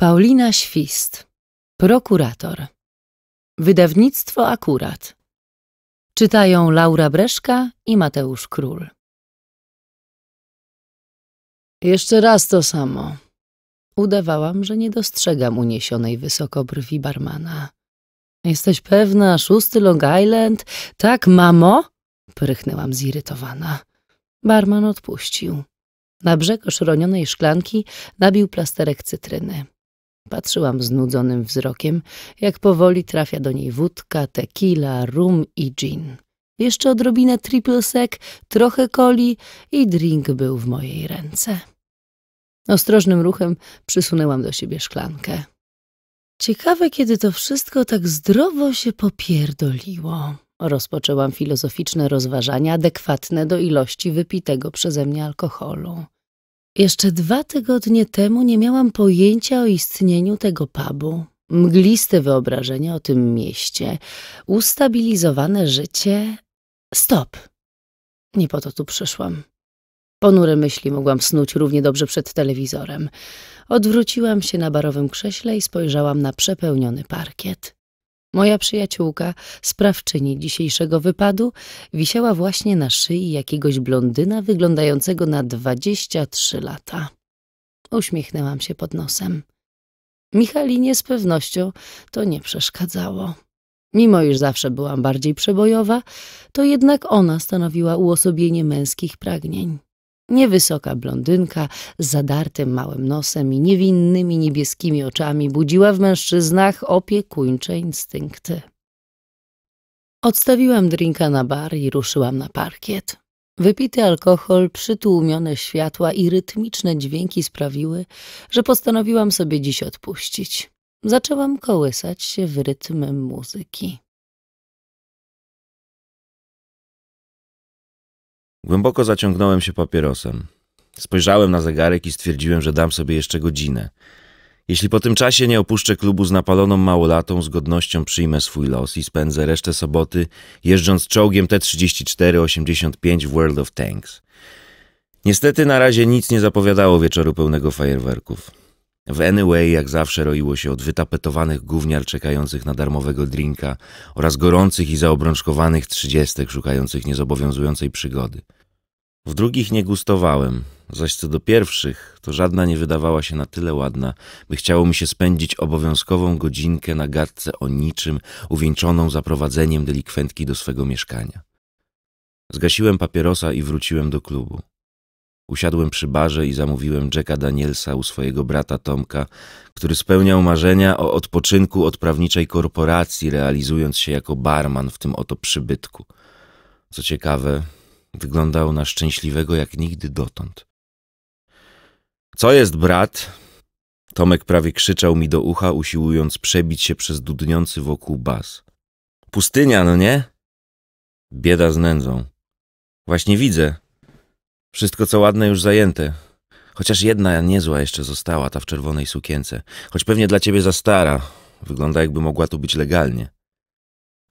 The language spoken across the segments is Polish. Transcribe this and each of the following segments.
Paulina Świst, prokurator. Wydawnictwo Akurat. Czytają Laura Breszka i Mateusz Król. Jeszcze raz to samo. Udawałam, że nie dostrzegam uniesionej wysoko brwi barmana. Jesteś pewna, szósty Long Island? Tak, mamo? Prychnęłam zirytowana. Barman odpuścił. Na brzeg oszronionej szklanki nabił plasterek cytryny. Patrzyłam znudzonym wzrokiem, jak powoli trafia do niej wódka, tequila, rum i gin. Jeszcze odrobinę triple sec, trochę coli i drink był w mojej ręce. Ostrożnym ruchem przysunęłam do siebie szklankę. Ciekawe, kiedy to wszystko tak zdrowo się popierdoliło. Rozpoczęłam filozoficzne rozważania adekwatne do ilości wypitego przeze mnie alkoholu. Jeszcze dwa tygodnie temu nie miałam pojęcia o istnieniu tego pubu. Mgliste wyobrażenie o tym mieście, ustabilizowane życie. Stop! Nie po to tu przyszłam. Ponure myśli mogłam snuć równie dobrze przed telewizorem. Odwróciłam się na barowym krześle i spojrzałam na przepełniony parkiet. Moja przyjaciółka, sprawczyni dzisiejszego wypadu, wisiała właśnie na szyi jakiegoś blondyna wyglądającego na dwadzieścia trzy lata. Uśmiechnęłam się pod nosem. Michalinie z pewnością to nie przeszkadzało. Mimo iż zawsze byłam bardziej przebojowa, to jednak ona stanowiła uosobienie męskich pragnień. Niewysoka blondynka z zadartym małym nosem i niewinnymi niebieskimi oczami budziła w mężczyznach opiekuńcze instynkty. Odstawiłam drinka na bar i ruszyłam na parkiet. Wypity alkohol, przytłumione światła i rytmiczne dźwięki sprawiły, że postanowiłam sobie dziś odpuścić. Zaczęłam kołysać się w rytm muzyki. Głęboko zaciągnąłem się papierosem. Spojrzałem na zegarek i stwierdziłem, że dam sobie jeszcze godzinę. Jeśli po tym czasie nie opuszczę klubu z napaloną małolatą, z godnością przyjmę swój los i spędzę resztę soboty jeżdżąc czołgiem T-34-85 World of Tanks. Niestety na razie nic nie zapowiadało wieczoru pełnego fajerwerków. W Anyway jak zawsze roiło się od wytapetowanych gówniar czekających na darmowego drinka oraz gorących i zaobrączkowanych trzydziestek szukających niezobowiązującej przygody – w drugich nie gustowałem, zaś co do pierwszych, to żadna nie wydawała się na tyle ładna, by chciało mi się spędzić obowiązkową godzinkę na gadce o niczym, uwieńczoną zaprowadzeniem delikwentki do swego mieszkania. Zgasiłem papierosa i wróciłem do klubu. Usiadłem przy barze i zamówiłem Jacka Danielsa u swojego brata Tomka, który spełniał marzenia o odpoczynku od prawniczej korporacji, realizując się jako barman w tym oto przybytku. Co ciekawe, Wyglądał na szczęśliwego jak nigdy dotąd. Co jest, brat? Tomek prawie krzyczał mi do ucha, usiłując przebić się przez dudniący wokół bas. Pustynia, no nie? Bieda z nędzą. Właśnie widzę. Wszystko co ładne już zajęte. Chociaż jedna niezła jeszcze została, ta w czerwonej sukience. Choć pewnie dla ciebie za stara. Wygląda jakby mogła tu być legalnie.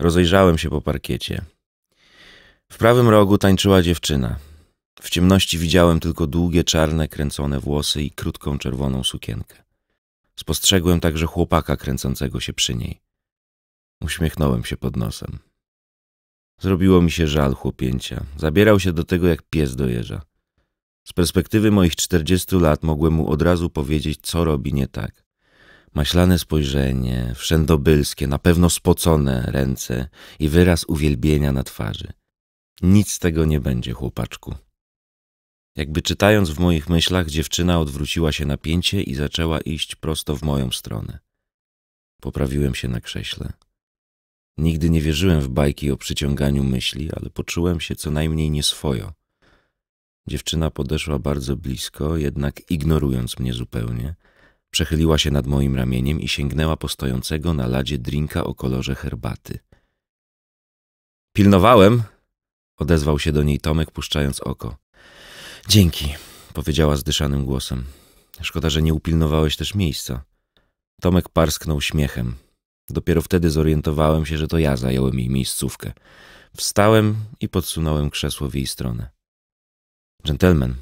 Rozejrzałem się po parkiecie. W prawym rogu tańczyła dziewczyna. W ciemności widziałem tylko długie, czarne, kręcone włosy i krótką, czerwoną sukienkę. Spostrzegłem także chłopaka kręcącego się przy niej. Uśmiechnąłem się pod nosem. Zrobiło mi się żal chłopięcia. Zabierał się do tego jak pies do jeża. Z perspektywy moich czterdziestu lat mogłem mu od razu powiedzieć, co robi nie tak. Maślane spojrzenie, wszędobylskie, na pewno spocone ręce i wyraz uwielbienia na twarzy – nic z tego nie będzie, chłopaczku. Jakby czytając w moich myślach, dziewczyna odwróciła się na pięcie i zaczęła iść prosto w moją stronę. Poprawiłem się na krześle. Nigdy nie wierzyłem w bajki o przyciąganiu myśli, ale poczułem się co najmniej nieswojo. Dziewczyna podeszła bardzo blisko, jednak ignorując mnie zupełnie. Przechyliła się nad moim ramieniem i sięgnęła po stojącego na ladzie drinka o kolorze herbaty. Pilnowałem, Odezwał się do niej Tomek, puszczając oko. Dzięki, powiedziała zdyszanym głosem. Szkoda, że nie upilnowałeś też miejsca. Tomek parsknął śmiechem. Dopiero wtedy zorientowałem się, że to ja zająłem jej miejscówkę. Wstałem i podsunąłem krzesło w jej stronę. Dżentelmen,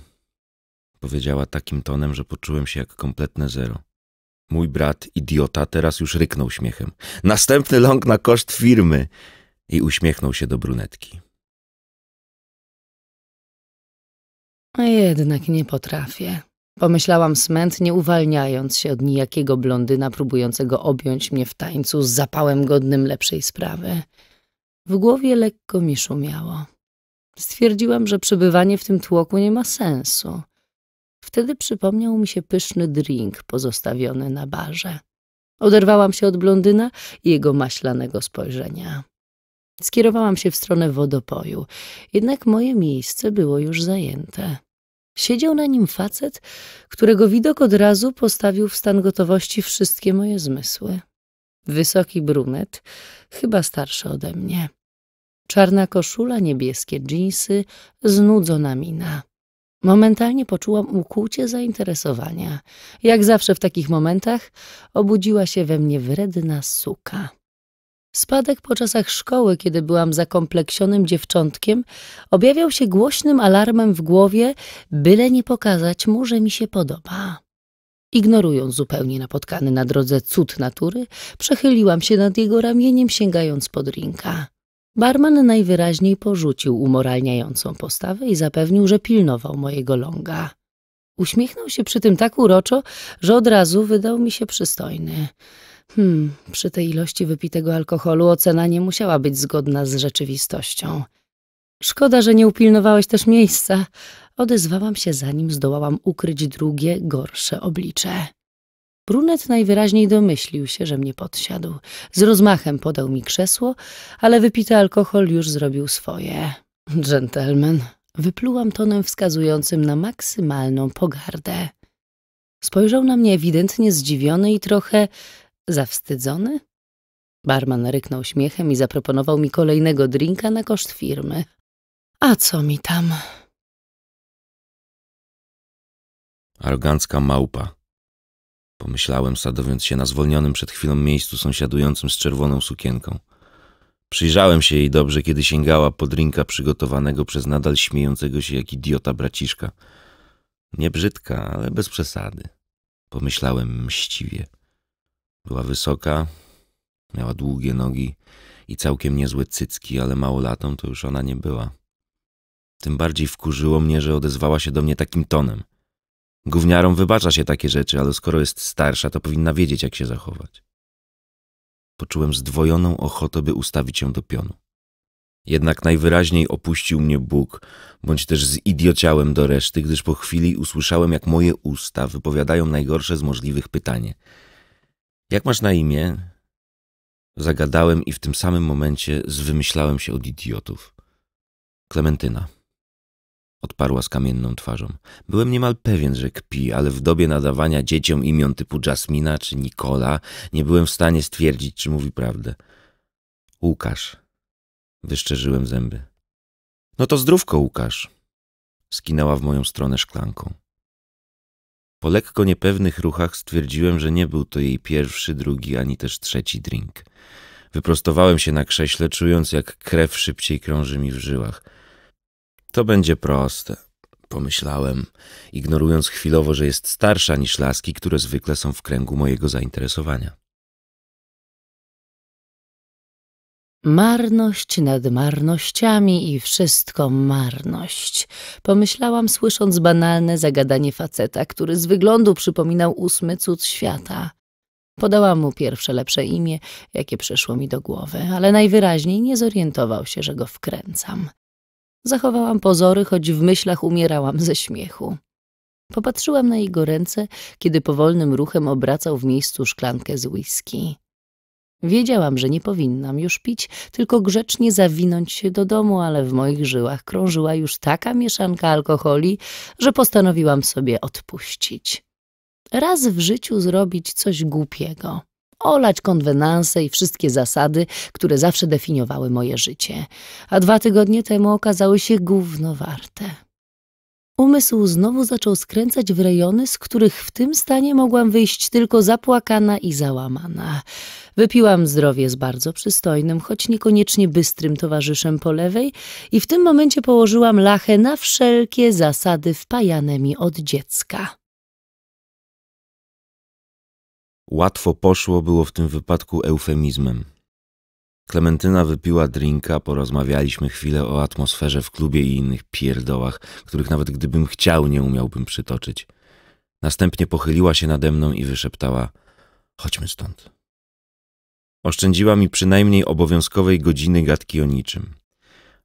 powiedziała takim tonem, że poczułem się jak kompletne zero. Mój brat, idiota, teraz już ryknął śmiechem. Następny ląk na koszt firmy! I uśmiechnął się do brunetki. A jednak nie potrafię. Pomyślałam smętnie, uwalniając się od nijakiego blondyna próbującego objąć mnie w tańcu z zapałem godnym lepszej sprawy. W głowie lekko mi szumiało. Stwierdziłam, że przebywanie w tym tłoku nie ma sensu. Wtedy przypomniał mi się pyszny drink pozostawiony na barze. Oderwałam się od blondyna i jego maślanego spojrzenia. Skierowałam się w stronę wodopoju, jednak moje miejsce było już zajęte. Siedział na nim facet, którego widok od razu postawił w stan gotowości wszystkie moje zmysły. Wysoki brunet, chyba starszy ode mnie. Czarna koszula, niebieskie dżinsy, znudzona mina. Momentalnie poczułam ukłucie zainteresowania. Jak zawsze w takich momentach obudziła się we mnie wredna suka. Spadek po czasach szkoły, kiedy byłam zakompleksionym dziewczątkiem, objawiał się głośnym alarmem w głowie, byle nie pokazać mu, że mi się podoba. Ignorując zupełnie napotkany na drodze cud natury, przechyliłam się nad jego ramieniem, sięgając pod rinka. Barman najwyraźniej porzucił umoralniającą postawę i zapewnił, że pilnował mojego longa. Uśmiechnął się przy tym tak uroczo, że od razu wydał mi się przystojny. Hmm, przy tej ilości wypitego alkoholu ocena nie musiała być zgodna z rzeczywistością. Szkoda, że nie upilnowałeś też miejsca. Odezwałam się, zanim zdołałam ukryć drugie, gorsze oblicze. Brunet najwyraźniej domyślił się, że mnie podsiadł. Z rozmachem podał mi krzesło, ale wypity alkohol już zrobił swoje. Dżentelmen, wyplułam tonem wskazującym na maksymalną pogardę. Spojrzał na mnie ewidentnie zdziwiony i trochę Zawstydzony? Barman ryknął śmiechem i zaproponował mi kolejnego drinka na koszt firmy. A co mi tam? Arogancka małpa. Pomyślałem, sadowiąc się na zwolnionym przed chwilą miejscu sąsiadującym z czerwoną sukienką. Przyjrzałem się jej dobrze, kiedy sięgała po drinka przygotowanego przez nadal śmiejącego się jak idiota braciszka. Nie brzydka, ale bez przesady. Pomyślałem mściwie. Była wysoka, miała długie nogi i całkiem niezłe cycki, ale mało latą to już ona nie była. Tym bardziej wkurzyło mnie, że odezwała się do mnie takim tonem. Gówniarom wybacza się takie rzeczy, ale skoro jest starsza, to powinna wiedzieć, jak się zachować. Poczułem zdwojoną ochotę, by ustawić ją do pionu. Jednak najwyraźniej opuścił mnie Bóg, bądź też zidiociałem do reszty, gdyż po chwili usłyszałem, jak moje usta wypowiadają najgorsze z możliwych pytanie – jak masz na imię? Zagadałem i w tym samym momencie zwymyślałem się od idiotów. Klementyna. Odparła z kamienną twarzą. Byłem niemal pewien, że kpi, ale w dobie nadawania dzieciom imion typu Jasmina czy Nikola nie byłem w stanie stwierdzić, czy mówi prawdę. Łukasz. Wyszczerzyłem zęby. No to zdrówko, Łukasz. Skinęła w moją stronę szklanką. Po lekko niepewnych ruchach stwierdziłem, że nie był to jej pierwszy, drugi ani też trzeci drink. Wyprostowałem się na krześle, czując jak krew szybciej krąży mi w żyłach. To będzie proste, pomyślałem, ignorując chwilowo, że jest starsza niż laski, które zwykle są w kręgu mojego zainteresowania. Marność nad marnościami i wszystko marność, pomyślałam słysząc banalne zagadanie faceta, który z wyglądu przypominał ósmy cud świata. Podałam mu pierwsze lepsze imię, jakie przyszło mi do głowy, ale najwyraźniej nie zorientował się, że go wkręcam. Zachowałam pozory, choć w myślach umierałam ze śmiechu. Popatrzyłam na jego ręce, kiedy powolnym ruchem obracał w miejscu szklankę z whisky. Wiedziałam, że nie powinnam już pić, tylko grzecznie zawinąć się do domu, ale w moich żyłach krążyła już taka mieszanka alkoholi, że postanowiłam sobie odpuścić. Raz w życiu zrobić coś głupiego. Olać konwenanse i wszystkie zasady, które zawsze definiowały moje życie. A dwa tygodnie temu okazały się gówno warte. Umysł znowu zaczął skręcać w rejony, z których w tym stanie mogłam wyjść tylko zapłakana i załamana. Wypiłam zdrowie z bardzo przystojnym, choć niekoniecznie bystrym towarzyszem po lewej i w tym momencie położyłam lachę na wszelkie zasady wpajane mi od dziecka. Łatwo poszło było w tym wypadku eufemizmem. Klementyna wypiła drinka, porozmawialiśmy chwilę o atmosferze w klubie i innych pierdołach, których nawet gdybym chciał, nie umiałbym przytoczyć. Następnie pochyliła się nade mną i wyszeptała: Chodźmy stąd. Oszczędziła mi przynajmniej obowiązkowej godziny gadki o niczym.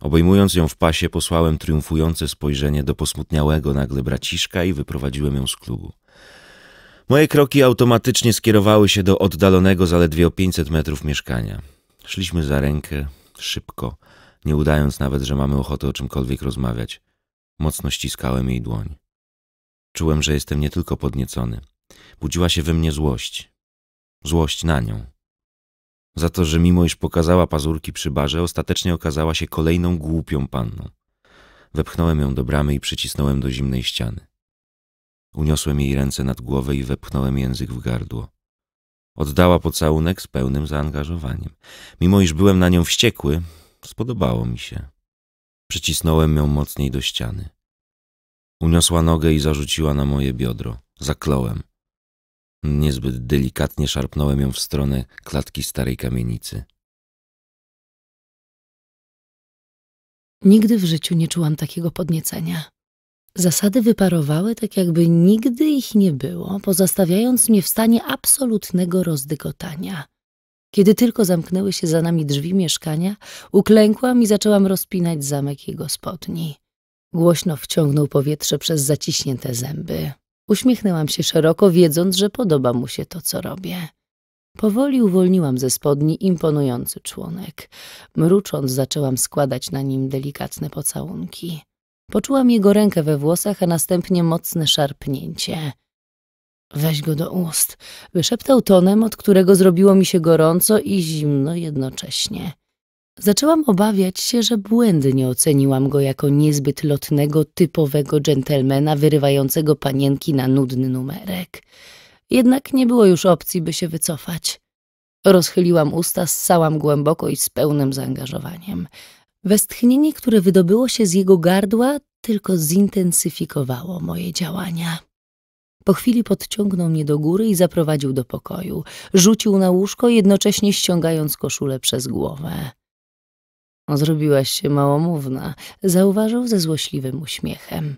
Obejmując ją w pasie, posłałem triumfujące spojrzenie do posmutniałego nagle braciszka i wyprowadziłem ją z klubu. Moje kroki automatycznie skierowały się do oddalonego zaledwie o 500 metrów mieszkania. Szliśmy za rękę, szybko, nie udając nawet, że mamy ochotę o czymkolwiek rozmawiać. Mocno ściskałem jej dłoń. Czułem, że jestem nie tylko podniecony. Budziła się we mnie złość. Złość na nią. Za to, że mimo iż pokazała pazurki przy barze, ostatecznie okazała się kolejną głupią panną. Wepchnąłem ją do bramy i przycisnąłem do zimnej ściany. Uniosłem jej ręce nad głowę i wepchnąłem język w gardło. Oddała pocałunek z pełnym zaangażowaniem. Mimo iż byłem na nią wściekły, spodobało mi się. Przycisnąłem ją mocniej do ściany. Uniosła nogę i zarzuciła na moje biodro. Zakląłem. Niezbyt delikatnie szarpnąłem ją w stronę klatki starej kamienicy. Nigdy w życiu nie czułam takiego podniecenia. Zasady wyparowały tak, jakby nigdy ich nie było, pozostawiając mnie w stanie absolutnego rozdygotania. Kiedy tylko zamknęły się za nami drzwi mieszkania, uklękłam i zaczęłam rozpinać zamek jego spodni. Głośno wciągnął powietrze przez zaciśnięte zęby. Uśmiechnęłam się szeroko, wiedząc, że podoba mu się to, co robię. Powoli uwolniłam ze spodni imponujący członek. Mrucząc zaczęłam składać na nim delikatne pocałunki. Poczułam jego rękę we włosach, a następnie mocne szarpnięcie. Weź go do ust, wyszeptał tonem, od którego zrobiło mi się gorąco i zimno jednocześnie. Zaczęłam obawiać się, że błędnie oceniłam go jako niezbyt lotnego, typowego dżentelmena wyrywającego panienki na nudny numerek. Jednak nie było już opcji, by się wycofać. Rozchyliłam usta, ssałam głęboko i z pełnym zaangażowaniem – Westchnienie, które wydobyło się z jego gardła, tylko zintensyfikowało moje działania. Po chwili podciągnął mnie do góry i zaprowadził do pokoju. Rzucił na łóżko, jednocześnie ściągając koszulę przez głowę. Zrobiłaś się małomówna, zauważył ze złośliwym uśmiechem.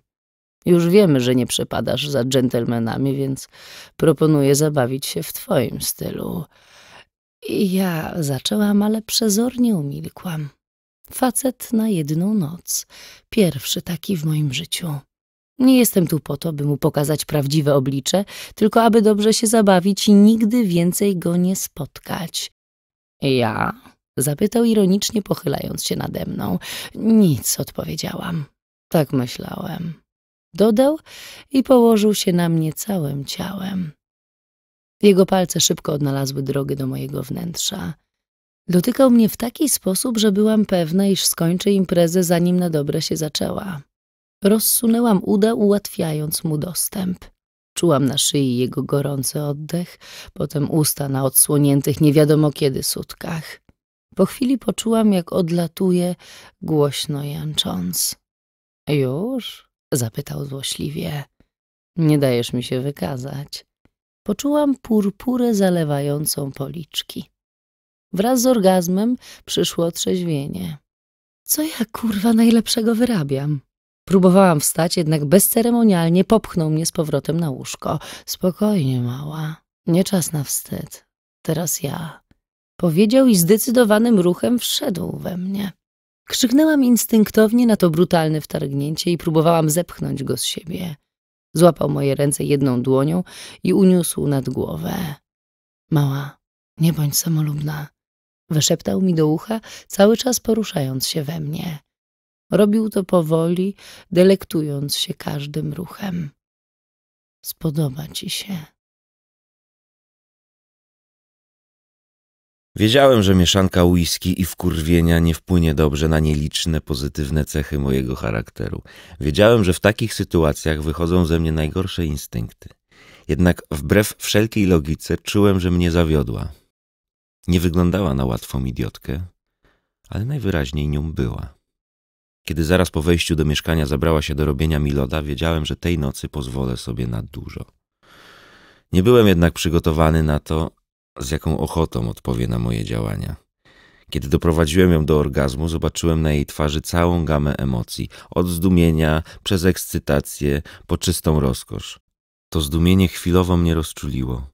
Już wiemy, że nie przepadasz za dżentelmenami, więc proponuję zabawić się w twoim stylu. I ja zaczęłam, ale przezornie umilkłam. Facet na jedną noc. Pierwszy taki w moim życiu. Nie jestem tu po to, by mu pokazać prawdziwe oblicze, tylko aby dobrze się zabawić i nigdy więcej go nie spotkać. Ja? Zapytał ironicznie, pochylając się nade mną. Nic, odpowiedziałam. Tak myślałem. Dodał i położył się na mnie całym ciałem. Jego palce szybko odnalazły drogę do mojego wnętrza. Dotykał mnie w taki sposób, że byłam pewna, iż skończę imprezę, zanim na dobre się zaczęła. Rozsunęłam uda, ułatwiając mu dostęp. Czułam na szyi jego gorący oddech, potem usta na odsłoniętych nie wiadomo kiedy sutkach. Po chwili poczułam, jak odlatuje, głośno jęcząc. Już? zapytał złośliwie. Nie dajesz mi się wykazać. Poczułam purpurę zalewającą policzki. Wraz z orgazmem przyszło otrzeźwienie. Co ja kurwa najlepszego wyrabiam? Próbowałam wstać, jednak bezceremonialnie popchnął mnie z powrotem na łóżko. Spokojnie, mała. Nie czas na wstyd. Teraz ja. Powiedział i zdecydowanym ruchem wszedł we mnie. Krzyknęłam instynktownie na to brutalne wtargnięcie i próbowałam zepchnąć go z siebie. Złapał moje ręce jedną dłonią i uniósł nad głowę. Mała, nie bądź samolubna. Wyszeptał mi do ucha, cały czas poruszając się we mnie. Robił to powoli, delektując się każdym ruchem. Spodoba ci się. Wiedziałem, że mieszanka whisky i wkurwienia nie wpłynie dobrze na nieliczne pozytywne cechy mojego charakteru. Wiedziałem, że w takich sytuacjach wychodzą ze mnie najgorsze instynkty. Jednak wbrew wszelkiej logice czułem, że mnie zawiodła. Nie wyglądała na łatwą idiotkę, ale najwyraźniej nią była. Kiedy zaraz po wejściu do mieszkania zabrała się do robienia Miloda, wiedziałem, że tej nocy pozwolę sobie na dużo. Nie byłem jednak przygotowany na to, z jaką ochotą odpowie na moje działania. Kiedy doprowadziłem ją do orgazmu, zobaczyłem na jej twarzy całą gamę emocji, od zdumienia, przez ekscytację, po czystą rozkosz. To zdumienie chwilowo mnie rozczuliło.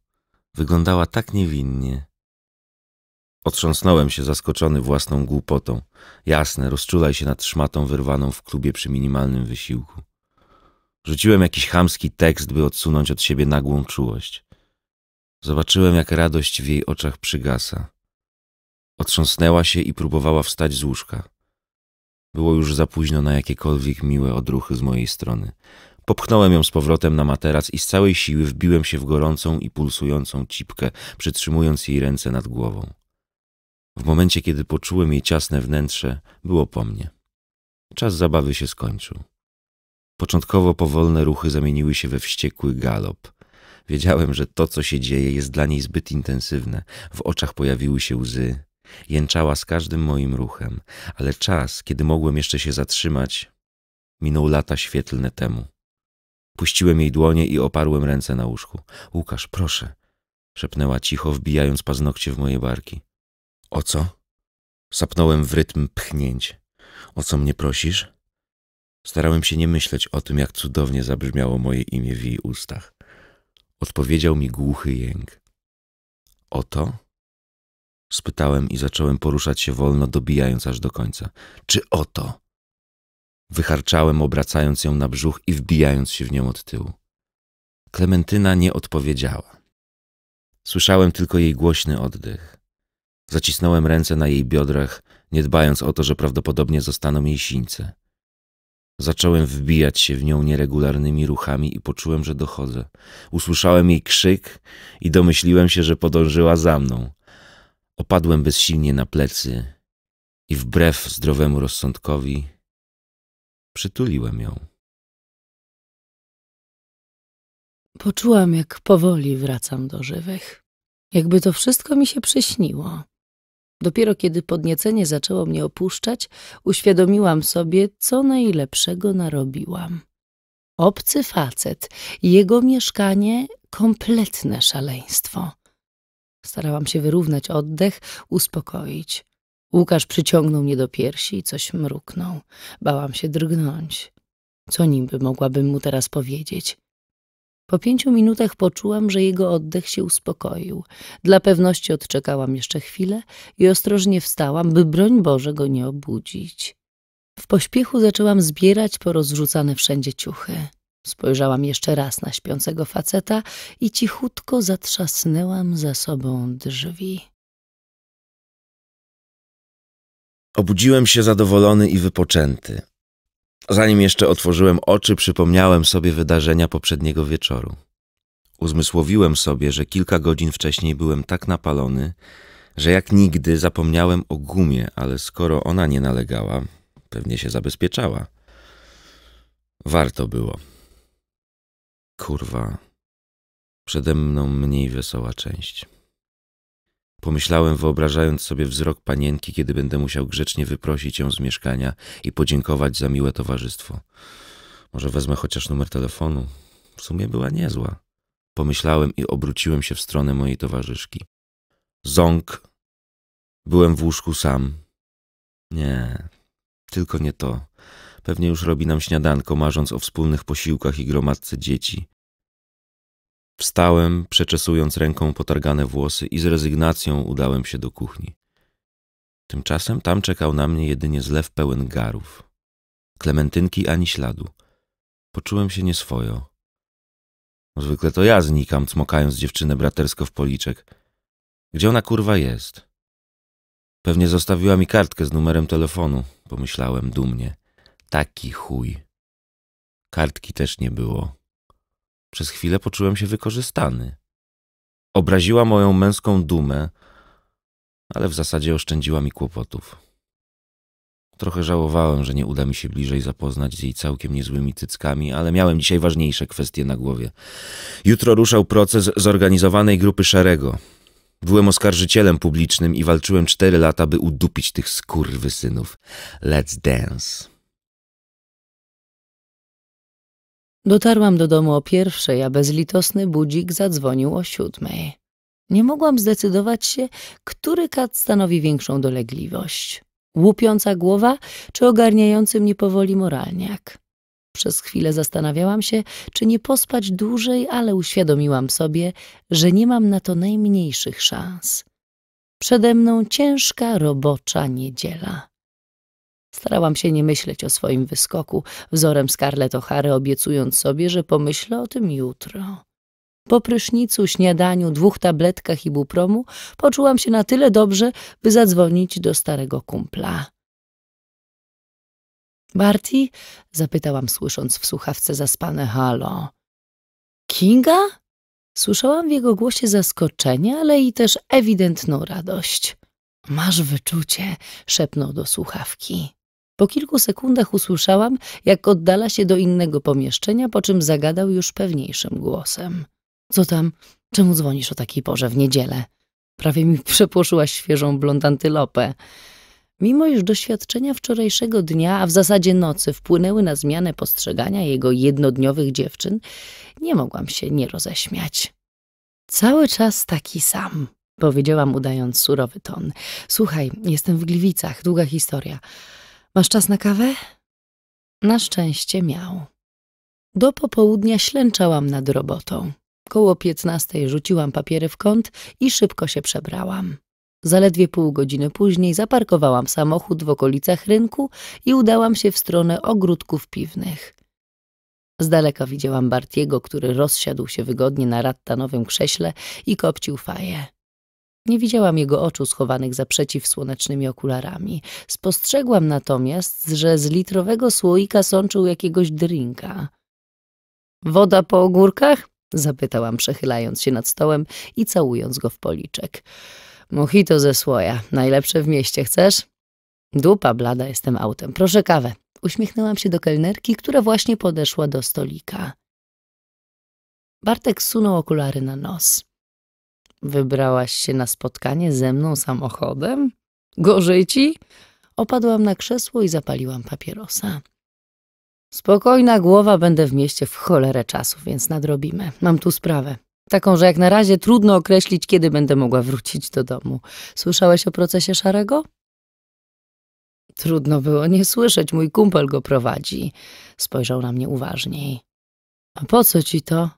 Wyglądała tak niewinnie, Otrząsnąłem się zaskoczony własną głupotą. Jasne, rozczulaj się nad szmatą wyrwaną w klubie przy minimalnym wysiłku. Rzuciłem jakiś chamski tekst, by odsunąć od siebie nagłą czułość. Zobaczyłem, jak radość w jej oczach przygasa. Otrząsnęła się i próbowała wstać z łóżka. Było już za późno na jakiekolwiek miłe odruchy z mojej strony. Popchnąłem ją z powrotem na materac i z całej siły wbiłem się w gorącą i pulsującą cipkę, przytrzymując jej ręce nad głową. W momencie, kiedy poczułem jej ciasne wnętrze, było po mnie. Czas zabawy się skończył. Początkowo powolne ruchy zamieniły się we wściekły galop. Wiedziałem, że to, co się dzieje, jest dla niej zbyt intensywne. W oczach pojawiły się łzy. Jęczała z każdym moim ruchem, ale czas, kiedy mogłem jeszcze się zatrzymać, minął lata świetlne temu. Puściłem jej dłonie i oparłem ręce na łóżku. Łukasz, proszę, szepnęła cicho, wbijając paznokcie w moje barki. O co? Sapnąłem w rytm pchnięć. O co mnie prosisz? Starałem się nie myśleć o tym, jak cudownie zabrzmiało moje imię w jej ustach. Odpowiedział mi głuchy jęk. O to? Spytałem i zacząłem poruszać się wolno, dobijając aż do końca. Czy o to? Wycharczałem, obracając ją na brzuch i wbijając się w nią od tyłu. Klementyna nie odpowiedziała. Słyszałem tylko jej głośny oddech. Zacisnąłem ręce na jej biodrach, nie dbając o to, że prawdopodobnie zostaną jej sińce. Zacząłem wbijać się w nią nieregularnymi ruchami i poczułem, że dochodzę. Usłyszałem jej krzyk i domyśliłem się, że podążyła za mną. Opadłem bezsilnie na plecy i wbrew zdrowemu rozsądkowi przytuliłem ją. Poczułam, jak powoli wracam do żywych. Jakby to wszystko mi się przyśniło. Dopiero kiedy podniecenie zaczęło mnie opuszczać, uświadomiłam sobie, co najlepszego narobiłam. Obcy facet, jego mieszkanie, kompletne szaleństwo. Starałam się wyrównać oddech, uspokoić. Łukasz przyciągnął mnie do piersi i coś mruknął. Bałam się drgnąć. Co niby mogłabym mu teraz powiedzieć? Po pięciu minutach poczułam, że jego oddech się uspokoił. Dla pewności odczekałam jeszcze chwilę i ostrożnie wstałam, by broń Boże go nie obudzić. W pośpiechu zaczęłam zbierać porozrzucane wszędzie ciuchy. Spojrzałam jeszcze raz na śpiącego faceta i cichutko zatrzasnęłam za sobą drzwi. Obudziłem się zadowolony i wypoczęty. Zanim jeszcze otworzyłem oczy, przypomniałem sobie wydarzenia poprzedniego wieczoru. Uzmysłowiłem sobie, że kilka godzin wcześniej byłem tak napalony, że jak nigdy zapomniałem o gumie, ale skoro ona nie nalegała, pewnie się zabezpieczała. Warto było. Kurwa. Przede mną mniej wesoła część. Pomyślałem, wyobrażając sobie wzrok panienki, kiedy będę musiał grzecznie wyprosić ją z mieszkania i podziękować za miłe towarzystwo. Może wezmę chociaż numer telefonu. W sumie była niezła. Pomyślałem i obróciłem się w stronę mojej towarzyszki. Ząg. Byłem w łóżku sam. Nie, tylko nie to. Pewnie już robi nam śniadanko, marząc o wspólnych posiłkach i gromadce dzieci. Wstałem, przeczesując ręką potargane włosy i z rezygnacją udałem się do kuchni. Tymczasem tam czekał na mnie jedynie zlew pełen garów. Klementynki ani śladu. Poczułem się nieswojo. Zwykle to ja znikam, cmokając dziewczynę bratersko w policzek. Gdzie ona kurwa jest? Pewnie zostawiła mi kartkę z numerem telefonu, pomyślałem dumnie. Taki chuj. Kartki też nie było. Przez chwilę poczułem się wykorzystany. Obraziła moją męską dumę, ale w zasadzie oszczędziła mi kłopotów. Trochę żałowałem, że nie uda mi się bliżej zapoznać z jej całkiem niezłymi tyckami, ale miałem dzisiaj ważniejsze kwestie na głowie. Jutro ruszał proces zorganizowanej grupy Szarego. Byłem oskarżycielem publicznym i walczyłem cztery lata, by udupić tych skurwysynów. Let's dance. Dotarłam do domu o pierwszej, a bezlitosny budzik zadzwonił o siódmej. Nie mogłam zdecydować się, który kat stanowi większą dolegliwość. Łupiąca głowa czy ogarniający mnie powoli moralniak. Przez chwilę zastanawiałam się, czy nie pospać dłużej, ale uświadomiłam sobie, że nie mam na to najmniejszych szans. Przede mną ciężka robocza niedziela. Starałam się nie myśleć o swoim wyskoku, wzorem Scarlett O'Hara obiecując sobie, że pomyślę o tym jutro. Po prysznicu, śniadaniu, dwóch tabletkach i bupromu poczułam się na tyle dobrze, by zadzwonić do starego kumpla. Barty? zapytałam, słysząc w słuchawce zaspane halo. Kinga? Słyszałam w jego głosie zaskoczenie, ale i też ewidentną radość. Masz wyczucie, szepnął do słuchawki. Po kilku sekundach usłyszałam, jak oddala się do innego pomieszczenia, po czym zagadał już pewniejszym głosem. Co tam? Czemu dzwonisz o takiej porze w niedzielę? Prawie mi przepłoszyłaś świeżą blond antylopę. Mimo iż doświadczenia wczorajszego dnia, a w zasadzie nocy, wpłynęły na zmianę postrzegania jego jednodniowych dziewczyn, nie mogłam się nie roześmiać. Cały czas taki sam, powiedziałam udając surowy ton. Słuchaj, jestem w Gliwicach, długa historia. Masz czas na kawę? Na szczęście miał. Do popołudnia ślęczałam nad robotą. Koło piętnastej rzuciłam papiery w kąt i szybko się przebrałam. Zaledwie pół godziny później zaparkowałam samochód w okolicach rynku i udałam się w stronę ogródków piwnych. Z daleka widziałam Bartiego, który rozsiadł się wygodnie na rattanowym krześle i kopcił faję. Nie widziałam jego oczu schowanych za przeciwsłonecznymi okularami. Spostrzegłam natomiast, że z litrowego słoika sączył jakiegoś drinka. Woda po ogórkach? Zapytałam, przechylając się nad stołem i całując go w policzek. Mojito ze słoja, najlepsze w mieście, chcesz? Dupa blada, jestem autem. Proszę kawę. Uśmiechnęłam się do kelnerki, która właśnie podeszła do stolika. Bartek sunął okulary na nos. Wybrałaś się na spotkanie ze mną samochodem? Gorzej ci? Opadłam na krzesło i zapaliłam papierosa. Spokojna głowa, będę w mieście w cholerę czasu, więc nadrobimy. Mam tu sprawę. Taką, że jak na razie trudno określić, kiedy będę mogła wrócić do domu. Słyszałeś o procesie Szarego? Trudno było nie słyszeć, mój kumpel go prowadzi. Spojrzał na mnie uważniej. A po co ci to?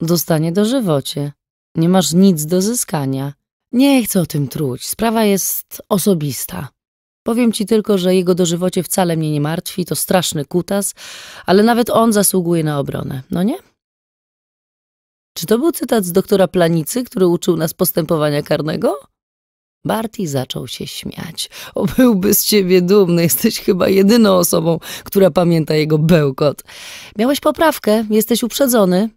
Dostanie dożywocie. Nie masz nic do zyskania. Nie chcę o tym truć, sprawa jest osobista. Powiem ci tylko, że jego dożywocie wcale mnie nie martwi, to straszny kutas, ale nawet on zasługuje na obronę, no nie? Czy to był cytat z doktora Planicy, który uczył nas postępowania karnego? Barty zaczął się śmiać. O, byłby z ciebie dumny, jesteś chyba jedyną osobą, która pamięta jego bełkot. Miałeś poprawkę, jesteś uprzedzony.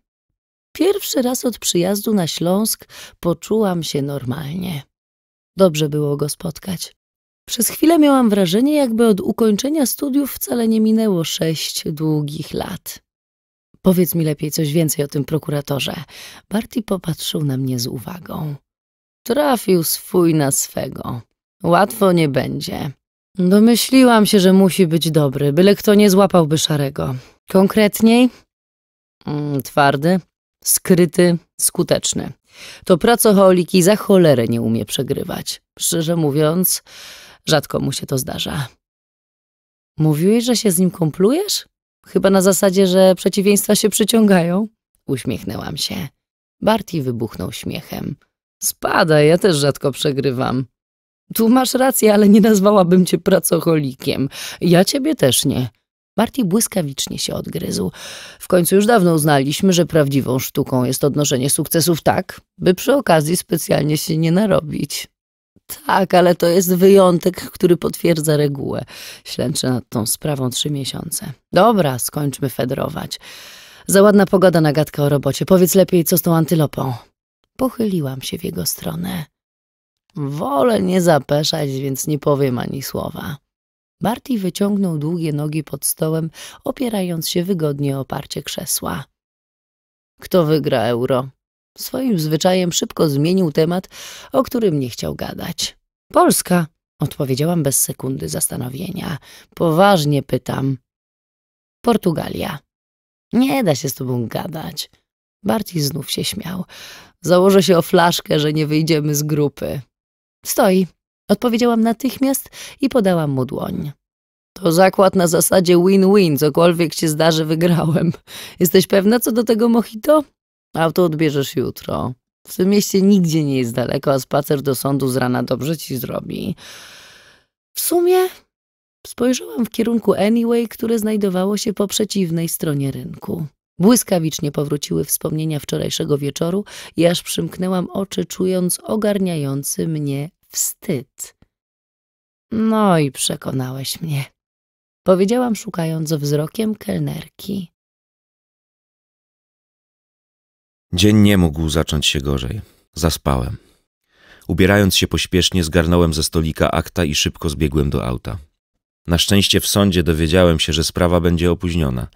Pierwszy raz od przyjazdu na Śląsk poczułam się normalnie. Dobrze było go spotkać. Przez chwilę miałam wrażenie, jakby od ukończenia studiów wcale nie minęło sześć długich lat. Powiedz mi lepiej coś więcej o tym prokuratorze. Barty popatrzył na mnie z uwagą. Trafił swój na swego. Łatwo nie będzie. Domyśliłam się, że musi być dobry, byle kto nie złapałby szarego. Konkretniej? Mm, twardy? skryty, skuteczny. To pracocholiki za cholerę nie umie przegrywać. Szczerze mówiąc, rzadko mu się to zdarza. Mówiłeś, że się z nim komplujesz? Chyba na zasadzie, że przeciwieństwa się przyciągają? Uśmiechnęłam się. Barti wybuchnął śmiechem. Spadaj, ja też rzadko przegrywam. Tu masz rację, ale nie nazwałabym cię pracocholikiem. Ja ciebie też nie. Marti błyskawicznie się odgryzł. W końcu już dawno uznaliśmy, że prawdziwą sztuką jest odnoszenie sukcesów tak, by przy okazji specjalnie się nie narobić. Tak, ale to jest wyjątek, który potwierdza regułę. Ślęczę nad tą sprawą trzy miesiące. Dobra, skończmy fedrować. Za ładna pogoda na gadkę o robocie. Powiedz lepiej, co z tą antylopą. Pochyliłam się w jego stronę. Wolę nie zapeszać, więc nie powiem ani słowa. Barty wyciągnął długie nogi pod stołem, opierając się wygodnie o oparcie krzesła. Kto wygra euro? Swoim zwyczajem szybko zmienił temat, o którym nie chciał gadać. Polska, odpowiedziałam bez sekundy zastanowienia. Poważnie pytam. Portugalia. Nie da się z tobą gadać. Barty znów się śmiał. Założę się o flaszkę, że nie wyjdziemy z grupy. Stoi, Odpowiedziałam natychmiast i podałam mu dłoń. To zakład na zasadzie win-win, cokolwiek się zdarzy, wygrałem. Jesteś pewna co do tego mojito? Auto odbierzesz jutro. W tym mieście nigdzie nie jest daleko, a spacer do sądu z rana dobrze ci zrobi. W sumie spojrzałam w kierunku Anyway, które znajdowało się po przeciwnej stronie rynku. Błyskawicznie powróciły wspomnienia wczorajszego wieczoru i aż przymknęłam oczy, czując ogarniający mnie wstyd. No i przekonałeś mnie, powiedziałam szukając wzrokiem kelnerki. Dzień nie mógł zacząć się gorzej. Zaspałem. Ubierając się pośpiesznie, zgarnąłem ze stolika akta i szybko zbiegłem do auta. Na szczęście w sądzie dowiedziałem się, że sprawa będzie opóźniona.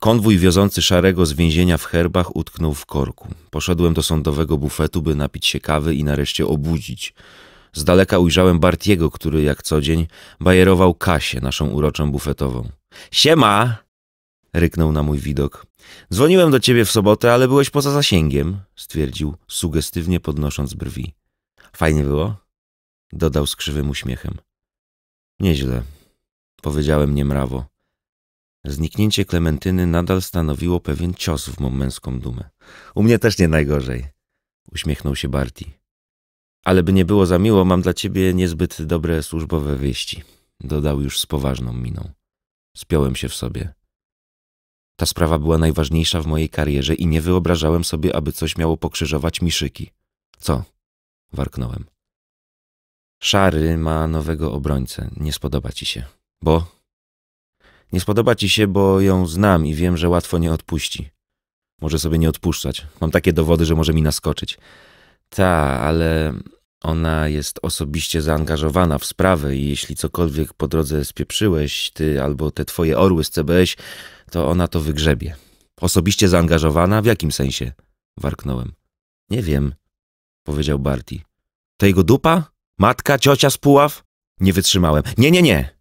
Konwój wiozący Szarego z więzienia w herbach utknął w korku. Poszedłem do sądowego bufetu, by napić się kawy i nareszcie obudzić. Z daleka ujrzałem Bartiego, który jak co dzień bajerował Kasię, naszą uroczą bufetową. Siema! ryknął na mój widok. Dzwoniłem do ciebie w sobotę, ale byłeś poza zasięgiem, stwierdził, sugestywnie podnosząc brwi. Fajnie było? dodał z krzywym uśmiechem. Nieźle, powiedziałem niemrawo. Zniknięcie Klementyny nadal stanowiło pewien cios w mą męską dumę. U mnie też nie najgorzej, uśmiechnął się Barti. Ale by nie było za miło, mam dla ciebie niezbyt dobre służbowe wieści, dodał już z poważną miną. Spiąłem się w sobie. Ta sprawa była najważniejsza w mojej karierze i nie wyobrażałem sobie, aby coś miało pokrzyżować miszyki. Co? warknąłem. Szary ma nowego obrońcę. Nie spodoba ci się. Bo? Nie spodoba ci się, bo ją znam i wiem, że łatwo nie odpuści. Może sobie nie odpuszczać. Mam takie dowody, że może mi naskoczyć. Ta, ale ona jest osobiście zaangażowana w sprawę i jeśli cokolwiek po drodze spieprzyłeś, ty albo te twoje orły z CBS, to ona to wygrzebie. Osobiście zaangażowana? W jakim sensie? Warknąłem. Nie wiem, powiedział Barty. To jego dupa? Matka, ciocia z Puław? Nie wytrzymałem. Nie, nie, nie!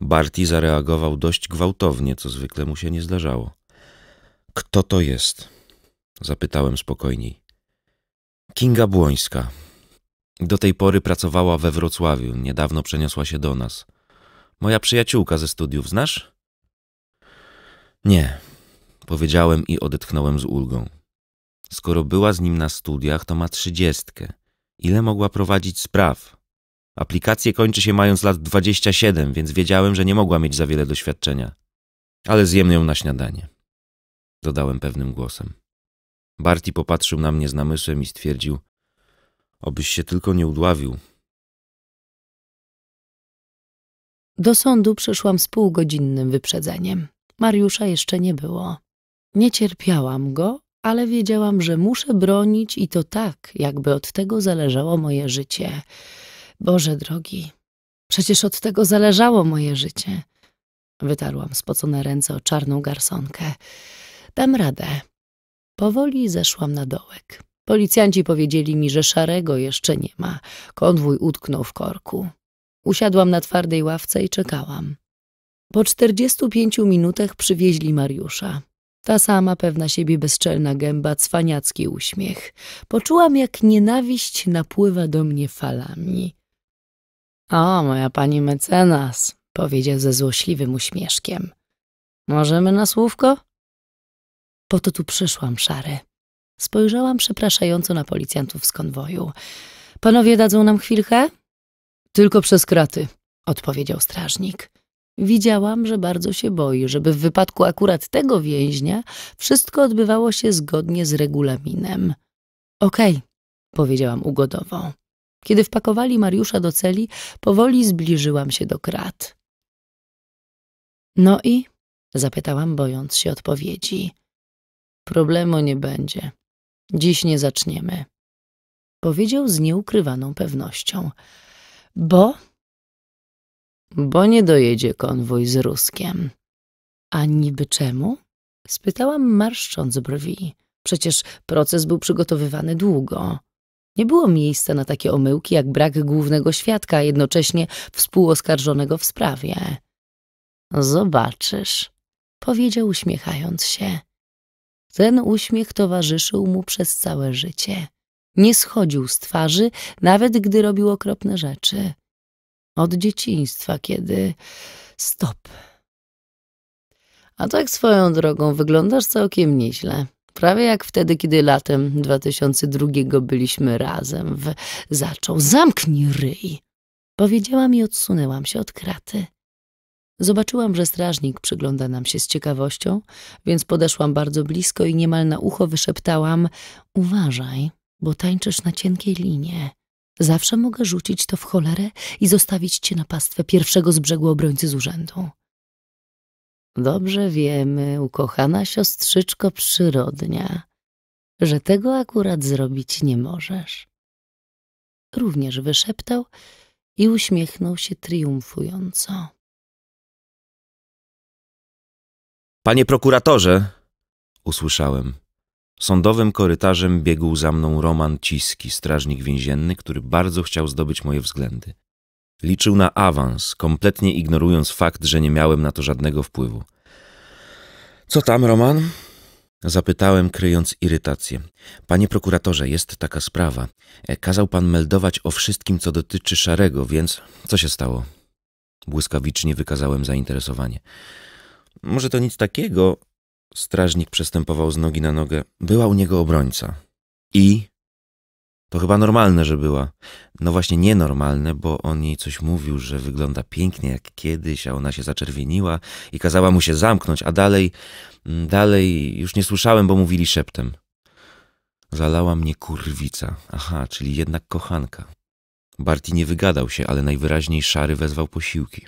Barty zareagował dość gwałtownie, co zwykle mu się nie zdarzało. Kto to jest? Zapytałem spokojniej. Kinga Błońska. Do tej pory pracowała we Wrocławiu, niedawno przeniosła się do nas. Moja przyjaciółka ze studiów, znasz? Nie, powiedziałem i odetchnąłem z ulgą. Skoro była z nim na studiach, to ma trzydziestkę. Ile mogła prowadzić spraw? Aplikacje kończy się mając lat 27, więc wiedziałem, że nie mogła mieć za wiele doświadczenia. Ale zjem ją na śniadanie. Dodałem pewnym głosem. Barti popatrzył na mnie z namysłem i stwierdził: Obyś się tylko nie udławił. Do sądu przyszłam z półgodzinnym wyprzedzeniem. Mariusza jeszcze nie było. Nie cierpiałam go, ale wiedziałam, że muszę bronić i to tak, jakby od tego zależało moje życie. Boże drogi, przecież od tego zależało moje życie. Wytarłam spocone ręce o czarną garsonkę. Dam radę. Powoli zeszłam na dołek. Policjanci powiedzieli mi, że szarego jeszcze nie ma. Konwój utknął w korku. Usiadłam na twardej ławce i czekałam. Po 45 minutach przywieźli Mariusza. Ta sama pewna siebie bezczelna gęba, cwaniacki uśmiech. Poczułam, jak nienawiść napływa do mnie falami. „O, moja pani mecenas, powiedział ze złośliwym uśmieszkiem. Możemy na słówko? Po to tu przyszłam, szary. Spojrzałam przepraszająco na policjantów z konwoju. Panowie dadzą nam chwilkę? Tylko przez kraty, odpowiedział strażnik. Widziałam, że bardzo się boi, żeby w wypadku akurat tego więźnia wszystko odbywało się zgodnie z regulaminem. Okej, okay, powiedziałam ugodowo. Kiedy wpakowali Mariusza do celi, powoli zbliżyłam się do krat. No i? zapytałam, bojąc się odpowiedzi. Problemu nie będzie. Dziś nie zaczniemy. Powiedział z nieukrywaną pewnością. Bo? Bo nie dojedzie konwój z Ruskiem. A niby czemu? Spytałam marszcząc brwi. Przecież proces był przygotowywany długo. Nie było miejsca na takie omyłki jak brak głównego świadka, a jednocześnie współoskarżonego w sprawie. Zobaczysz, powiedział uśmiechając się. Ten uśmiech towarzyszył mu przez całe życie. Nie schodził z twarzy, nawet gdy robił okropne rzeczy. Od dzieciństwa, kiedy... Stop. A tak swoją drogą wyglądasz całkiem nieźle. Prawie jak wtedy, kiedy latem 2002 byliśmy razem w... Zaczął. Zamknij ryj! Powiedziałam i odsunęłam się od kraty. Zobaczyłam, że strażnik przygląda nam się z ciekawością, więc podeszłam bardzo blisko i niemal na ucho wyszeptałam Uważaj, bo tańczysz na cienkiej linie. Zawsze mogę rzucić to w cholerę i zostawić cię na pastwę pierwszego z brzegu obrońcy z urzędu. Dobrze wiemy, ukochana siostrzyczko przyrodnia, że tego akurat zrobić nie możesz. Również wyszeptał i uśmiechnął się triumfująco. Panie prokuratorze, usłyszałem. Sądowym korytarzem biegł za mną Roman Ciski, strażnik więzienny, który bardzo chciał zdobyć moje względy. Liczył na awans, kompletnie ignorując fakt, że nie miałem na to żadnego wpływu. Co tam, Roman? Zapytałem, kryjąc irytację. Panie prokuratorze, jest taka sprawa. E, kazał pan meldować o wszystkim, co dotyczy szarego, więc co się stało? Błyskawicznie wykazałem zainteresowanie. Może to nic takiego. Strażnik przestępował z nogi na nogę. Była u niego obrońca. I? To chyba normalne, że była. No właśnie nienormalne, bo on jej coś mówił, że wygląda pięknie jak kiedyś, a ona się zaczerwieniła i kazała mu się zamknąć, a dalej, mm, dalej już nie słyszałem, bo mówili szeptem. Zalała mnie kurwica. Aha, czyli jednak kochanka. Barti nie wygadał się, ale najwyraźniej szary wezwał posiłki.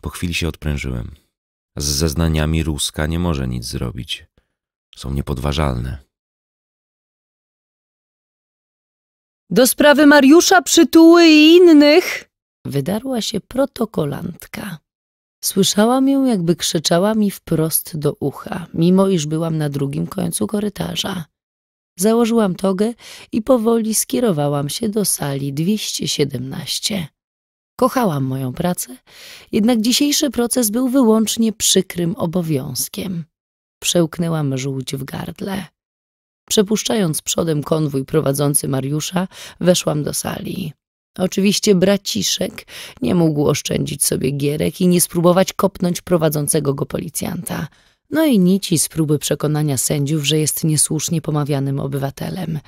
Po chwili się odprężyłem. Z zeznaniami Ruska nie może nic zrobić. Są niepodważalne. Do sprawy Mariusza, przytuły i innych! Wydarła się protokolantka. Słyszałam ją, jakby krzyczała mi wprost do ucha, mimo iż byłam na drugim końcu korytarza. Założyłam togę i powoli skierowałam się do sali 217. Kochałam moją pracę, jednak dzisiejszy proces był wyłącznie przykrym obowiązkiem. Przełknęłam żółć w gardle. Przepuszczając przodem konwój prowadzący Mariusza, weszłam do sali. Oczywiście braciszek nie mógł oszczędzić sobie gierek i nie spróbować kopnąć prowadzącego go policjanta. No i nici z próby przekonania sędziów, że jest niesłusznie pomawianym obywatelem.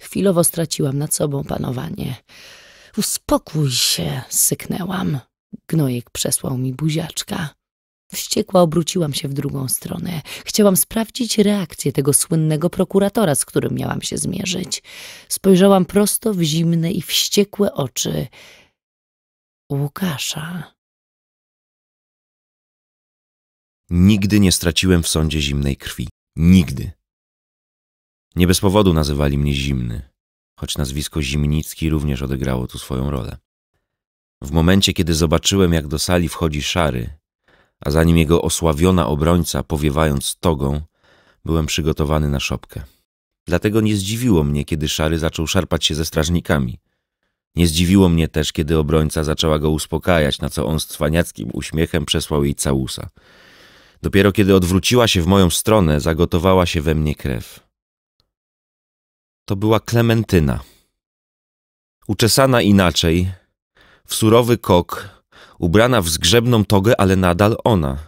Chwilowo straciłam nad sobą panowanie. Uspokój się, syknęłam. Gnojek przesłał mi buziaczka. Wściekła obróciłam się w drugą stronę. Chciałam sprawdzić reakcję tego słynnego prokuratora, z którym miałam się zmierzyć. Spojrzałam prosto w zimne i wściekłe oczy Łukasza. Nigdy nie straciłem w sądzie zimnej krwi. Nigdy. Nie bez powodu nazywali mnie zimny choć nazwisko Zimnicki również odegrało tu swoją rolę. W momencie, kiedy zobaczyłem, jak do sali wchodzi szary, a zanim jego osławiona obrońca, powiewając togą, byłem przygotowany na szopkę. Dlatego nie zdziwiło mnie, kiedy szary zaczął szarpać się ze strażnikami. Nie zdziwiło mnie też, kiedy obrońca zaczęła go uspokajać, na co on z cwaniackim uśmiechem przesłał jej całusa. Dopiero kiedy odwróciła się w moją stronę, zagotowała się we mnie krew. To była Klementyna. Uczesana inaczej, w surowy kok, ubrana w zgrzebną togę, ale nadal ona.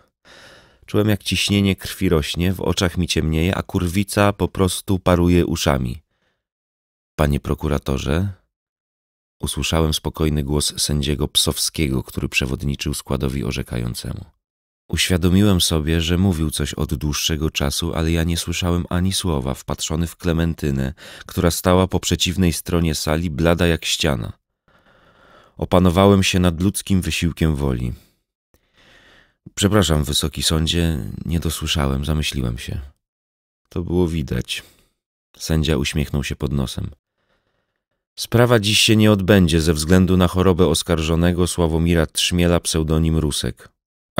Czułem, jak ciśnienie krwi rośnie, w oczach mi ciemnieje, a kurwica po prostu paruje uszami. Panie prokuratorze, usłyszałem spokojny głos sędziego Psowskiego, który przewodniczył składowi orzekającemu. Uświadomiłem sobie, że mówił coś od dłuższego czasu, ale ja nie słyszałem ani słowa, wpatrzony w Klementynę, która stała po przeciwnej stronie sali, blada jak ściana. Opanowałem się nad ludzkim wysiłkiem woli. Przepraszam, wysoki sądzie, nie dosłyszałem, zamyśliłem się. To było widać. Sędzia uśmiechnął się pod nosem. Sprawa dziś się nie odbędzie ze względu na chorobę oskarżonego Sławomira Trzmiela pseudonim Rusek.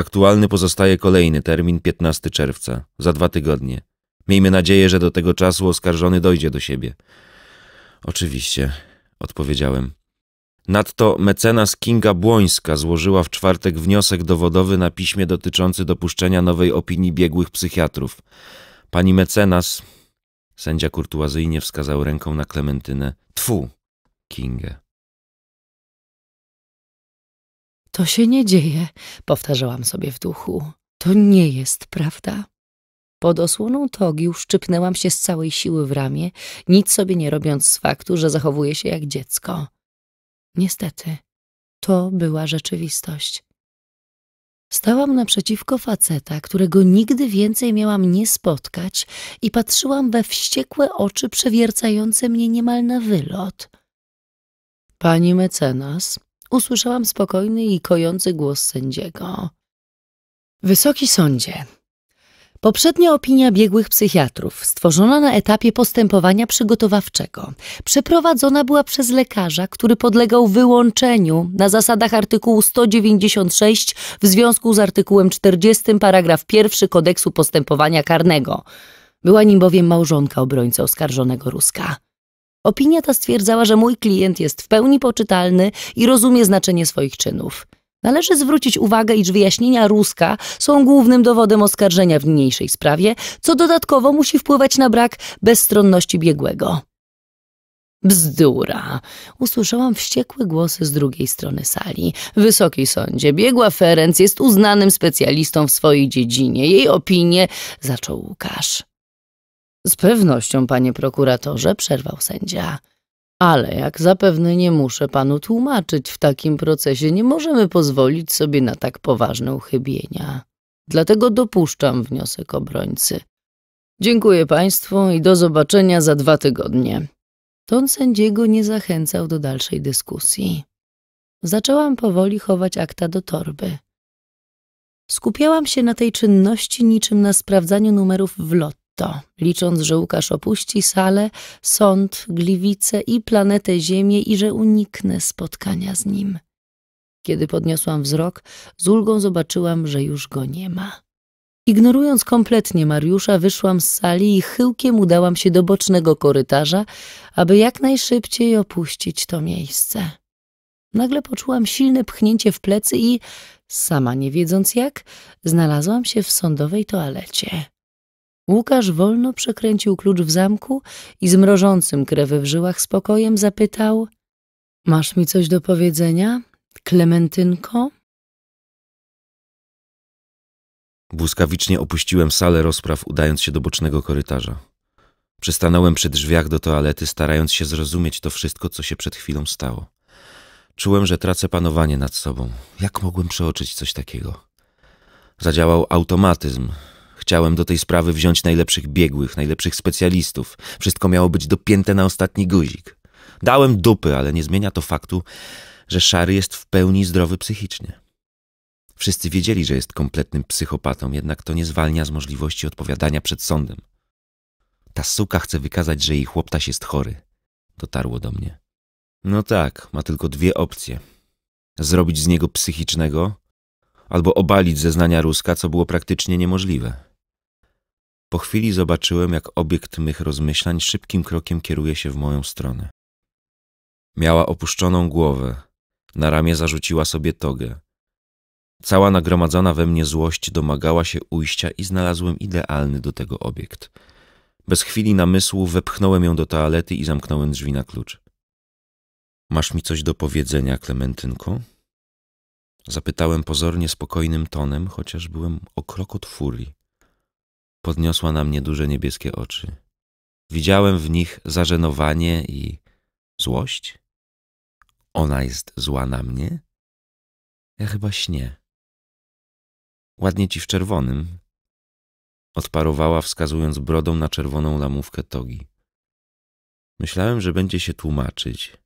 Aktualny pozostaje kolejny termin 15 czerwca, za dwa tygodnie. Miejmy nadzieję, że do tego czasu oskarżony dojdzie do siebie. Oczywiście, odpowiedziałem. Nadto mecenas Kinga Błońska złożyła w czwartek wniosek dowodowy na piśmie dotyczący dopuszczenia nowej opinii biegłych psychiatrów. Pani mecenas, sędzia kurtuazyjnie wskazał ręką na Klementynę, tfu, Kingę. To się nie dzieje, powtarzałam sobie w duchu. To nie jest prawda. Pod osłoną togi uszczypnęłam się z całej siły w ramię, nic sobie nie robiąc z faktu, że zachowuję się jak dziecko. Niestety, to była rzeczywistość. Stałam naprzeciwko faceta, którego nigdy więcej miałam nie spotkać i patrzyłam we wściekłe oczy przewiercające mnie niemal na wylot. Pani mecenas, usłyszałam spokojny i kojący głos sędziego. Wysoki sądzie, Poprzednia opinia biegłych psychiatrów, stworzona na etapie postępowania przygotowawczego, przeprowadzona była przez lekarza, który podlegał wyłączeniu na zasadach artykułu 196 w związku z artykułem 40 paragraf 1 kodeksu postępowania karnego. Była nim bowiem małżonka obrońcy oskarżonego Ruska. Opinia ta stwierdzała, że mój klient jest w pełni poczytalny i rozumie znaczenie swoich czynów. Należy zwrócić uwagę, iż wyjaśnienia Ruska są głównym dowodem oskarżenia w niniejszej sprawie, co dodatkowo musi wpływać na brak bezstronności biegłego. Bzdura! Usłyszałam wściekłe głosy z drugiej strony sali. Wysoki sądzie, biegła Ferenc jest uznanym specjalistą w swojej dziedzinie. Jej opinię zaczął Łukasz. Z pewnością, panie prokuratorze, przerwał sędzia. Ale jak zapewne nie muszę panu tłumaczyć, w takim procesie nie możemy pozwolić sobie na tak poważne uchybienia. Dlatego dopuszczam wniosek obrońcy. Dziękuję państwu i do zobaczenia za dwa tygodnie. Ton sędziego nie zachęcał do dalszej dyskusji. Zaczęłam powoli chować akta do torby. Skupiałam się na tej czynności niczym na sprawdzaniu numerów w lot licząc, że Łukasz opuści salę, sąd, Gliwice i planetę Ziemię i że uniknę spotkania z nim. Kiedy podniosłam wzrok, z ulgą zobaczyłam, że już go nie ma. Ignorując kompletnie Mariusza, wyszłam z sali i chyłkiem udałam się do bocznego korytarza, aby jak najszybciej opuścić to miejsce. Nagle poczułam silne pchnięcie w plecy i, sama nie wiedząc jak, znalazłam się w sądowej toalecie. Łukasz wolno przekręcił klucz w zamku i z mrożącym krew w żyłach spokojem zapytał – Masz mi coś do powiedzenia, Klementynko? Błyskawicznie opuściłem salę rozpraw, udając się do bocznego korytarza. Przystanąłem przy drzwiach do toalety, starając się zrozumieć to wszystko, co się przed chwilą stało. Czułem, że tracę panowanie nad sobą. Jak mogłem przeoczyć coś takiego? Zadziałał automatyzm, Chciałem do tej sprawy wziąć najlepszych biegłych, najlepszych specjalistów. Wszystko miało być dopięte na ostatni guzik. Dałem dupy, ale nie zmienia to faktu, że Szary jest w pełni zdrowy psychicznie. Wszyscy wiedzieli, że jest kompletnym psychopatą, jednak to nie zwalnia z możliwości odpowiadania przed sądem. Ta suka chce wykazać, że jej chłoptaś jest chory. Dotarło do mnie. No tak, ma tylko dwie opcje. Zrobić z niego psychicznego albo obalić zeznania Ruska, co było praktycznie niemożliwe. Po chwili zobaczyłem, jak obiekt mych rozmyślań szybkim krokiem kieruje się w moją stronę. Miała opuszczoną głowę, na ramię zarzuciła sobie togę. Cała nagromadzona we mnie złość domagała się ujścia i znalazłem idealny do tego obiekt. Bez chwili namysłu wepchnąłem ją do toalety i zamknąłem drzwi na klucz. Masz mi coś do powiedzenia, Klementynko? Zapytałem pozornie spokojnym tonem, chociaż byłem o krok od furii podniosła na mnie duże niebieskie oczy. Widziałem w nich zażenowanie i złość. Ona jest zła na mnie? Ja chyba śnię. Ładnie ci w czerwonym. Odparowała, wskazując brodą na czerwoną lamówkę togi. Myślałem, że będzie się tłumaczyć.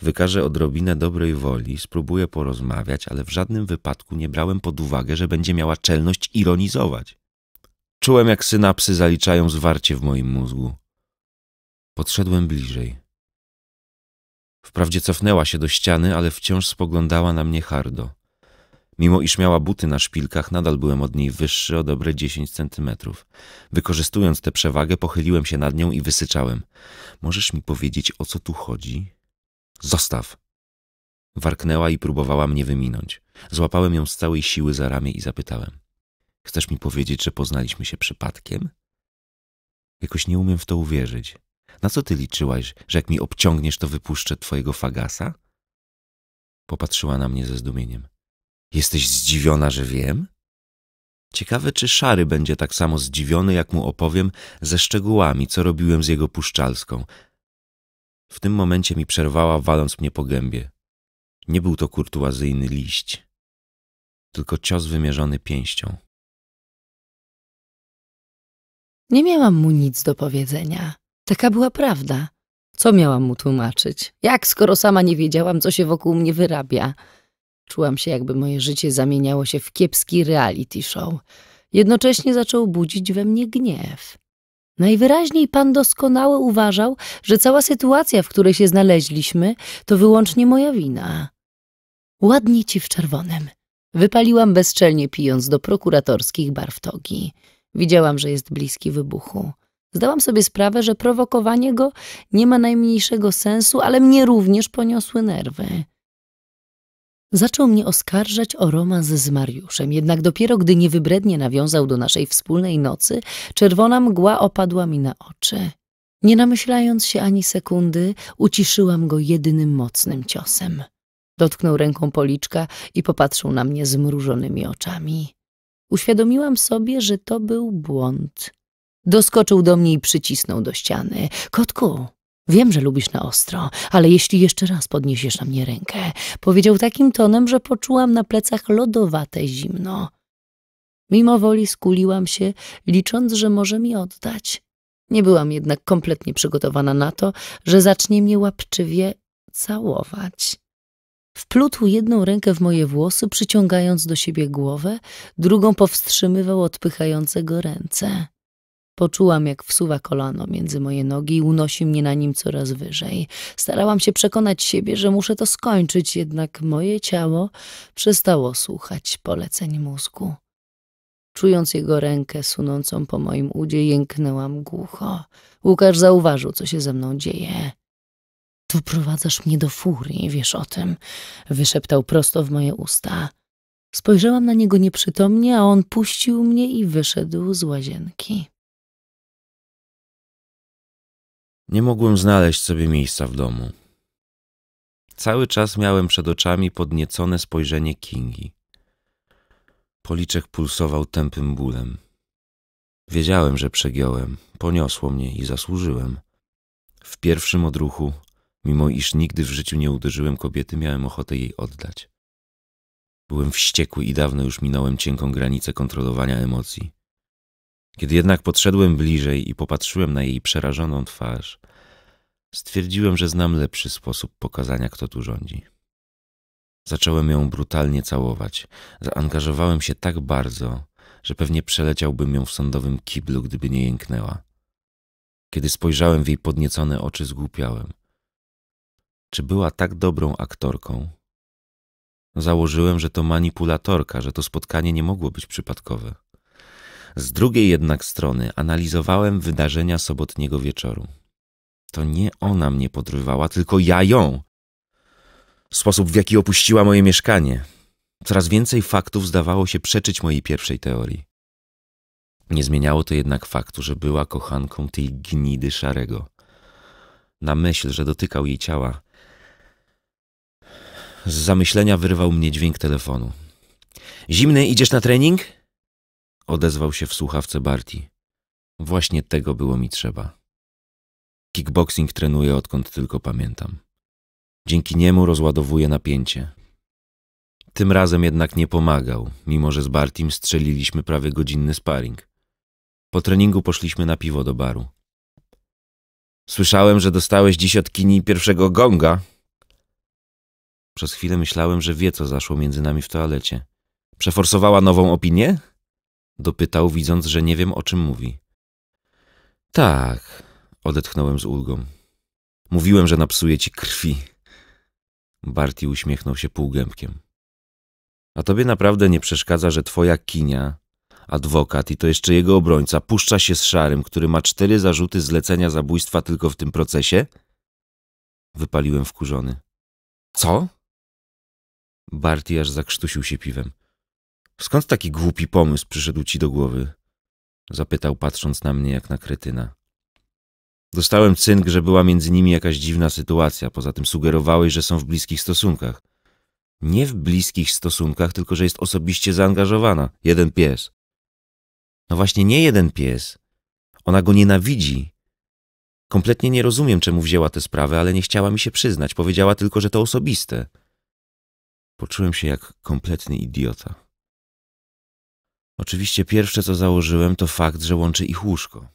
Wykaże odrobinę dobrej woli, spróbuję porozmawiać, ale w żadnym wypadku nie brałem pod uwagę, że będzie miała czelność ironizować. Czułem, jak synapsy zaliczają zwarcie w moim mózgu. Podszedłem bliżej. Wprawdzie cofnęła się do ściany, ale wciąż spoglądała na mnie hardo. Mimo iż miała buty na szpilkach, nadal byłem od niej wyższy o dobre dziesięć centymetrów. Wykorzystując tę przewagę, pochyliłem się nad nią i wysyczałem. Możesz mi powiedzieć, o co tu chodzi? Zostaw! Warknęła i próbowała mnie wyminąć. Złapałem ją z całej siły za ramię i zapytałem. Chcesz mi powiedzieć, że poznaliśmy się przypadkiem? Jakoś nie umiem w to uwierzyć. Na co ty liczyłaś, że jak mi obciągniesz, to wypuszczę twojego fagasa? Popatrzyła na mnie ze zdumieniem. Jesteś zdziwiona, że wiem? Ciekawe, czy Szary będzie tak samo zdziwiony, jak mu opowiem ze szczegółami, co robiłem z jego puszczalską. W tym momencie mi przerwała, waląc mnie po gębie. Nie był to kurtuazyjny liść, tylko cios wymierzony pięścią. Nie miałam mu nic do powiedzenia. Taka była prawda. Co miałam mu tłumaczyć? Jak, skoro sama nie wiedziałam, co się wokół mnie wyrabia? Czułam się, jakby moje życie zamieniało się w kiepski reality show. Jednocześnie zaczął budzić we mnie gniew. Najwyraźniej pan doskonałe uważał, że cała sytuacja, w której się znaleźliśmy, to wyłącznie moja wina. Ładnie ci w czerwonym. Wypaliłam bezczelnie pijąc do prokuratorskich barw togi. Widziałam, że jest bliski wybuchu. Zdałam sobie sprawę, że prowokowanie go nie ma najmniejszego sensu, ale mnie również poniosły nerwy. Zaczął mnie oskarżać o romans z Mariuszem, jednak dopiero gdy niewybrednie nawiązał do naszej wspólnej nocy, czerwona mgła opadła mi na oczy. Nie namyślając się ani sekundy, uciszyłam go jedynym mocnym ciosem. Dotknął ręką policzka i popatrzył na mnie zmrużonymi oczami. Uświadomiłam sobie, że to był błąd. Doskoczył do mnie i przycisnął do ściany. Kotku, wiem, że lubisz na ostro, ale jeśli jeszcze raz podniesiesz na mnie rękę, powiedział takim tonem, że poczułam na plecach lodowate zimno. Mimo woli skuliłam się, licząc, że może mi oddać. Nie byłam jednak kompletnie przygotowana na to, że zacznie mnie łapczywie całować. Wplótł jedną rękę w moje włosy, przyciągając do siebie głowę, drugą powstrzymywał odpychającego ręce. Poczułam, jak wsuwa kolano między moje nogi i unosi mnie na nim coraz wyżej. Starałam się przekonać siebie, że muszę to skończyć, jednak moje ciało przestało słuchać poleceń mózgu. Czując jego rękę sunącą po moim udzie, jęknęłam głucho. Łukasz zauważył, co się ze mną dzieje. Doprowadzasz mnie do furii, wiesz o tym, wyszeptał prosto w moje usta. Spojrzałam na niego nieprzytomnie, a on puścił mnie i wyszedł z łazienki. Nie mogłem znaleźć sobie miejsca w domu. Cały czas miałem przed oczami podniecone spojrzenie Kingi. Policzek pulsował tępym bólem. Wiedziałem, że przegiąłem, poniosło mnie i zasłużyłem. W pierwszym odruchu Mimo iż nigdy w życiu nie uderzyłem kobiety, miałem ochotę jej oddać. Byłem wściekły i dawno już minąłem cienką granicę kontrolowania emocji. Kiedy jednak podszedłem bliżej i popatrzyłem na jej przerażoną twarz, stwierdziłem, że znam lepszy sposób pokazania, kto tu rządzi. Zacząłem ją brutalnie całować. Zaangażowałem się tak bardzo, że pewnie przeleciałbym ją w sądowym kiblu, gdyby nie jęknęła. Kiedy spojrzałem w jej podniecone oczy, zgłupiałem. Czy była tak dobrą aktorką? Założyłem, że to manipulatorka, że to spotkanie nie mogło być przypadkowe. Z drugiej jednak strony analizowałem wydarzenia sobotniego wieczoru. To nie ona mnie podrywała, tylko ja ją. Sposób, w jaki opuściła moje mieszkanie. Coraz więcej faktów zdawało się przeczyć mojej pierwszej teorii. Nie zmieniało to jednak faktu, że była kochanką tej gnidy szarego. Na myśl, że dotykał jej ciała, z zamyślenia wyrwał mnie dźwięk telefonu. Zimny, idziesz na trening? Odezwał się w słuchawce Barti. Właśnie tego było mi trzeba. Kickboxing trenuję odkąd tylko pamiętam. Dzięki niemu rozładowuję napięcie. Tym razem jednak nie pomagał, mimo że z Bartim strzeliliśmy prawie godzinny sparring. Po treningu poszliśmy na piwo do baru. Słyszałem, że dostałeś dziś od kini pierwszego gonga, przez chwilę myślałem, że wie, co zaszło między nami w toalecie. Przeforsowała nową opinię? Dopytał, widząc, że nie wiem, o czym mówi. Tak, odetchnąłem z ulgą. Mówiłem, że napsuje ci krwi. Barty uśmiechnął się półgębkiem. A tobie naprawdę nie przeszkadza, że twoja kinia, adwokat i to jeszcze jego obrońca, puszcza się z szarym, który ma cztery zarzuty zlecenia zabójstwa tylko w tym procesie? Wypaliłem wkurzony. Co? Barty aż zakrztusił się piwem. Skąd taki głupi pomysł przyszedł ci do głowy? Zapytał, patrząc na mnie jak na kretyna. Dostałem cynk, że była między nimi jakaś dziwna sytuacja. Poza tym sugerowałeś, że są w bliskich stosunkach. Nie w bliskich stosunkach, tylko że jest osobiście zaangażowana. Jeden pies. No właśnie, nie jeden pies. Ona go nienawidzi. Kompletnie nie rozumiem, czemu wzięła tę sprawę, ale nie chciała mi się przyznać. Powiedziała tylko, że to osobiste. Poczułem się jak kompletny idiota. Oczywiście pierwsze, co założyłem, to fakt, że łączy ich łóżko.